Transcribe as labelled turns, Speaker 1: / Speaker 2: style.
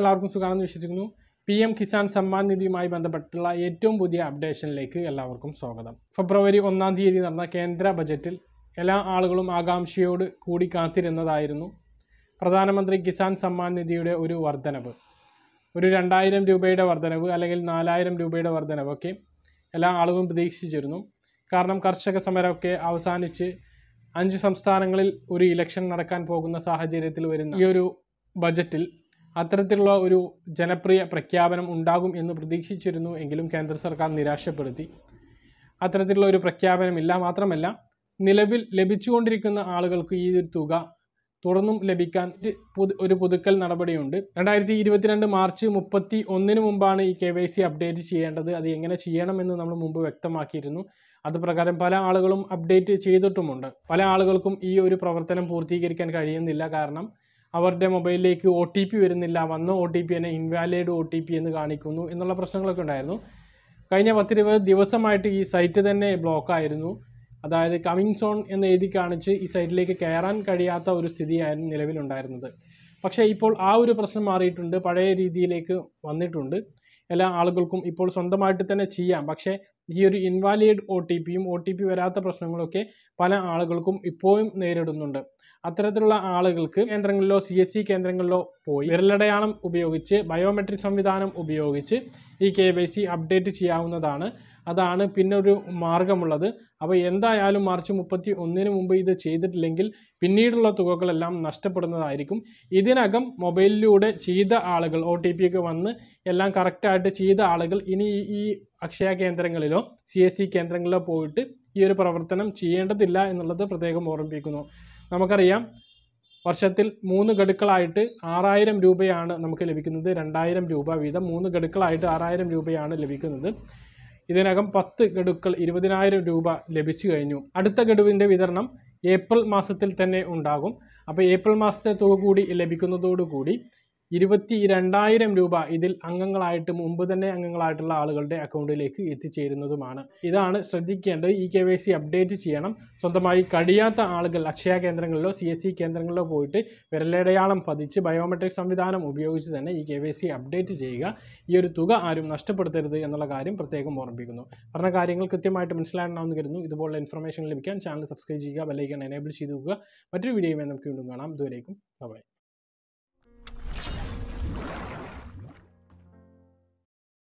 Speaker 1: എല്ലാവർക്കും സുഖമാണെന്ന് വിശ്വസിക്കുന്നു പി എം കിസാൻ സമ്മാൻ നിധിയുമായി ബന്ധപ്പെട്ടുള്ള ഏറ്റവും പുതിയ അപ്ഡേഷനിലേക്ക് എല്ലാവർക്കും സ്വാഗതം ഫെബ്രുവരി ഒന്നാം തീയതി നടന്ന കേന്ദ്ര ബജറ്റിൽ എല്ലാ ആളുകളും ആകാംക്ഷയോട് കൂടി കാത്തിരുന്നതായിരുന്നു പ്രധാനമന്ത്രി കിസാൻ സമ്മാൻ നിധിയുടെ ഒരു വർധനവ് ഒരു രണ്ടായിരം രൂപയുടെ വർധനവ് അല്ലെങ്കിൽ നാലായിരം രൂപയുടെ വർധനവൊക്കെ എല്ലാ ആളുകളും പ്രതീക്ഷിച്ചിരുന്നു കാരണം കർഷക സമരമൊക്കെ അവസാനിച്ച് അഞ്ച് സംസ്ഥാനങ്ങളിൽ ഒരു ഇലക്ഷൻ നടക്കാൻ പോകുന്ന സാഹചര്യത്തിൽ വരുന്ന ഈ ഒരു ബജറ്റിൽ അത്തരത്തിലുള്ള ഒരു ജനപ്രിയ പ്രഖ്യാപനം ഉണ്ടാകും എന്ന് പ്രതീക്ഷിച്ചിരുന്നു എങ്കിലും കേന്ദ്ര സർക്കാർ നിരാശപ്പെടുത്തി അത്തരത്തിലുള്ള ഒരു പ്രഖ്യാപനമില്ല മാത്രമല്ല നിലവിൽ ലഭിച്ചുകൊണ്ടിരിക്കുന്ന ആളുകൾക്ക് ഈ ഒരു തുക തുടർന്നും ലഭിക്കാൻ ഒരു പുതുക്കൽ നടപടിയുണ്ട് രണ്ടായിരത്തി ഇരുപത്തിരണ്ട് മാർച്ച് മുപ്പത്തി ഒന്നിന് മുമ്പാണ് ഈ കെ വൈ സി അപ്ഡേറ്റ് ചെയ്യേണ്ടത് അത് എങ്ങനെ ചെയ്യണമെന്ന് നമ്മൾ മുമ്പ് വ്യക്തമാക്കിയിരുന്നു അത് പ്രകാരം പല ആളുകളും അപ്ഡേറ്റ് ചെയ്തിട്ടുമുണ്ട് പല ആളുകൾക്കും ഈ ഒരു പ്രവർത്തനം പൂർത്തീകരിക്കാൻ കഴിയുന്നില്ല കാരണം അവരുടെ മൊബൈലിലേക്ക് ഒ ടി പി വരുന്നില്ല വന്ന ഒ ടി പി തന്നെ ഇൻവാലിഡ് ഒ ടി പി എന്ന് കാണിക്കുന്നു എന്നുള്ള പ്രശ്നങ്ങളൊക്കെ ഉണ്ടായിരുന്നു കഴിഞ്ഞ പത്തിരുപത് ദിവസമായിട്ട് ഈ സൈറ്റ് തന്നെ ബ്ലോക്കായിരുന്നു അതായത് കമ്മിങ് സോൺ എന്ന് എഴുതി കാണിച്ച് ഈ സൈറ്റിലേക്ക് കയറാൻ കഴിയാത്ത ഒരു സ്ഥിതിയായിരുന്നു നിലവിലുണ്ടായിരുന്നത് പക്ഷേ ഇപ്പോൾ ആ ഒരു പ്രശ്നം മാറിയിട്ടുണ്ട് പഴയ രീതിയിലേക്ക് വന്നിട്ടുണ്ട് എല്ലാ ആളുകൾക്കും ഇപ്പോൾ സ്വന്തമായിട്ട് തന്നെ ചെയ്യാം പക്ഷേ ഈ ഒരു ഇൻവാലിഡ് ഒ ടി പിയും ഒ ടി പി വരാത്ത പ്രശ്നങ്ങളൊക്കെ പല ആളുകൾക്കും ഇപ്പോഴും നേരിടുന്നുണ്ട് അത്തരത്തിലുള്ള ആളുകൾക്ക് കേന്ദ്രങ്ങളിലോ സി എസ് സി കേന്ദ്രങ്ങളിലോ പോയി വിരലടയാളം ഉപയോഗിച്ച് ബയോമെട്രിക് സംവിധാനം ഉപയോഗിച്ച് ഈ കെ വൈ സി അപ്ഡേറ്റ് ചെയ്യാവുന്നതാണ് അതാണ് പിന്നെ ഒരു മാർഗമുള്ളത് അപ്പോൾ എന്തായാലും മാർച്ച് മുപ്പത്തി ഒന്നിന് മുമ്പ് ഇത് ചെയ്തിട്ടില്ലെങ്കിൽ പിന്നീടുള്ള തുകകളെല്ലാം നഷ്ടപ്പെടുന്നതായിരിക്കും ഇതിനകം മൊബൈലിലൂടെ ചെയ്ത ആളുകൾ ഒ ടി പി ഒക്കെ വന്ന് എല്ലാം കറക്റ്റായിട്ട് ചെയ്ത ആളുകൾ ഇനി ഈ അക്ഷയ കേന്ദ്രങ്ങളിലോ സി എസ് സി കേന്ദ്രങ്ങളിലോ പോയിട്ട് ഈ ഒരു പ്രവർത്തനം ചെയ്യേണ്ടതില്ല എന്നുള്ളത് പ്രത്യേകം ഓർമ്മിപ്പിക്കുന്നു നമുക്കറിയാം വർഷത്തിൽ മൂന്ന് ഗഡുക്കളായിട്ട് ആറായിരം രൂപയാണ് നമുക്ക് ലഭിക്കുന്നത് രണ്ടായിരം രൂപ വീതം മൂന്ന് ഗഡുക്കളായിട്ട് ആറായിരം രൂപയാണ് ലഭിക്കുന്നത് ഇതിനകം പത്ത് ഗഡുക്കൾ ഇരുപതിനായിരം രൂപ ലഭിച്ചു കഴിഞ്ഞു അടുത്ത ഗഡുവിൻ്റെ വിതരണം ഏപ്രിൽ മാസത്തിൽ തന്നെ ഉണ്ടാകും അപ്പോൾ ഏപ്രിൽ മാസത്തെ തുക കൂടി ലഭിക്കുന്നതോടുകൂടി ഇരുപത്തി രണ്ടായിരം രൂപ ഇതിൽ അംഗങ്ങളായിട്ട് മുമ്പ് തന്നെ അംഗങ്ങളായിട്ടുള്ള ആളുകളുടെ അക്കൗണ്ടിലേക്ക് എത്തിച്ചേരുന്നതുമാണ് ഇതാണ് ശ്രദ്ധിക്കേണ്ടത് ഈ കെ അപ്ഡേറ്റ് ചെയ്യണം സ്വന്തമായി കഴിയാത്ത ആളുകൾ അക്ഷയ കേന്ദ്രങ്ങളിലോ സി എസ് സി കേന്ദ്രങ്ങളിലോ പോയിട്ട് വിരലടയാളം പതിച്ച് ബയോമെട്രിക് സംവിധാനം ഉപയോഗിച്ച് തന്നെ ഈ കെ അപ്ഡേറ്റ് ചെയ്യുക ഈ ഒരു തുക ആരും നഷ്ടപ്പെടുത്തരുത് എന്നുള്ള കാര്യം പ്രത്യേകം ഓർമ്മിപ്പിക്കുന്നു പറഞ്ഞ കാര്യങ്ങൾ കൃത്യമായിട്ട് മനസ്സിലാക്കണമെന്ന് കരുതുന്നു ഇതുപോലുള്ള ഇൻഫർമേഷൻ ലഭിക്കാൻ ചാനൽ സബ്സ്ക്രൈബ് ചെയ്യുക ബെല്ലൈക്കൺ എനേബിൾ ചെയ്തു മറ്റൊരു വീഡിയോയുമായി നമുക്ക് വീണ്ടും കാണാം ഇതുവരേക്കും ബൈ